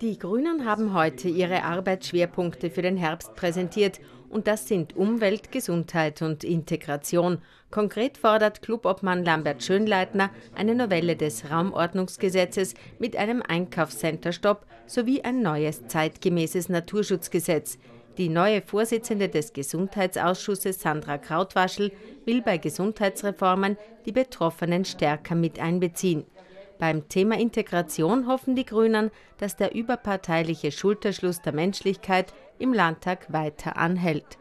Die Grünen haben heute ihre Arbeitsschwerpunkte für den Herbst präsentiert und das sind Umwelt, Gesundheit und Integration. Konkret fordert Clubobmann Lambert Schönleitner eine Novelle des Raumordnungsgesetzes mit einem Einkaufscenterstopp sowie ein neues zeitgemäßes Naturschutzgesetz. Die neue Vorsitzende des Gesundheitsausschusses Sandra Krautwaschel will bei Gesundheitsreformen die Betroffenen stärker mit einbeziehen. Beim Thema Integration hoffen die Grünen, dass der überparteiliche Schulterschluss der Menschlichkeit im Landtag weiter anhält.